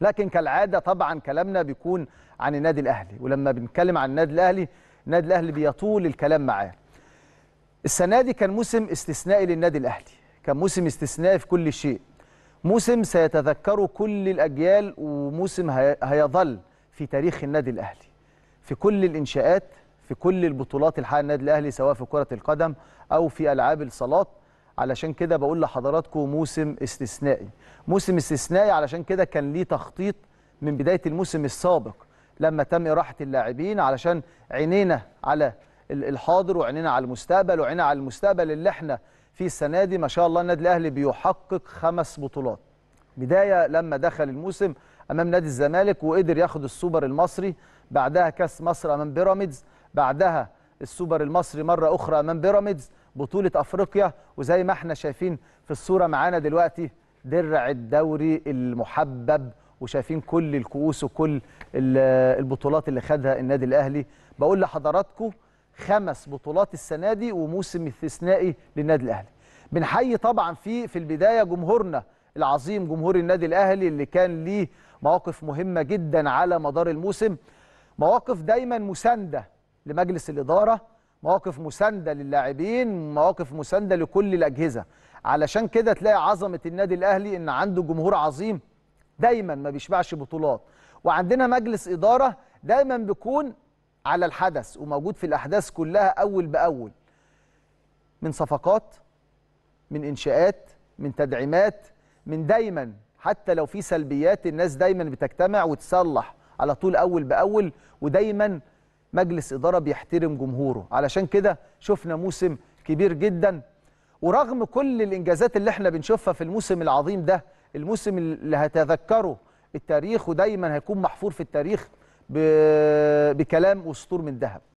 لكن كالعاده طبعا كلامنا بيكون عن النادي الاهلي ولما بنتكلم عن النادي الاهلي النادي الاهلي بيطول الكلام معاه السنه دي كان موسم استثنائي للنادي الاهلي كان موسم استثنائي في كل شيء موسم سيتذكره كل الاجيال وموسم هيظل في تاريخ النادي الاهلي في كل الانشاءات في كل البطولات الحقيقه النادي الاهلي سواء في كره القدم او في العاب الصالات علشان كده بقول لحضراتكم موسم استثنائي موسم استثنائي علشان كده كان ليه تخطيط من بدايه الموسم السابق لما تم اراحه اللاعبين علشان عينينا على الحاضر وعينينا على المستقبل وعينينا على المستقبل اللي احنا فيه السنه دي ما شاء الله النادي الاهلي بيحقق خمس بطولات بدايه لما دخل الموسم امام نادي الزمالك وقدر ياخد السوبر المصري بعدها كاس مصر امام بيراميدز بعدها السوبر المصري مره اخرى امام بيراميدز بطوله افريقيا وزي ما احنا شايفين في الصوره معانا دلوقتي درع الدوري المحبب وشايفين كل الكؤوس وكل البطولات اللي خدها النادي الاهلي بقول لحضراتكم خمس بطولات السنه دي وموسم استثنائي للنادي الاهلي بنحيي طبعا في في البدايه جمهورنا العظيم جمهور النادي الاهلي اللي كان ليه مواقف مهمه جدا على مدار الموسم مواقف دايما مسانده لمجلس الاداره مواقف مسانده للاعبين مواقف مسانده لكل الاجهزه علشان كده تلاقي عظمه النادي الاهلي ان عنده جمهور عظيم دايما ما بيشبعش بطولات وعندنا مجلس اداره دايما بيكون على الحدث وموجود في الاحداث كلها اول باول من صفقات من انشاءات من تدعيمات من دايما حتى لو في سلبيات الناس دايما بتجتمع وتصلح على طول اول باول ودايما مجلس إدارة بيحترم جمهوره علشان كده شفنا موسم كبير جدا ورغم كل الإنجازات اللي احنا بنشوفها في الموسم العظيم ده الموسم اللي هتذكره التاريخ ودايما هيكون محفور في التاريخ بكلام وسطور من ذهب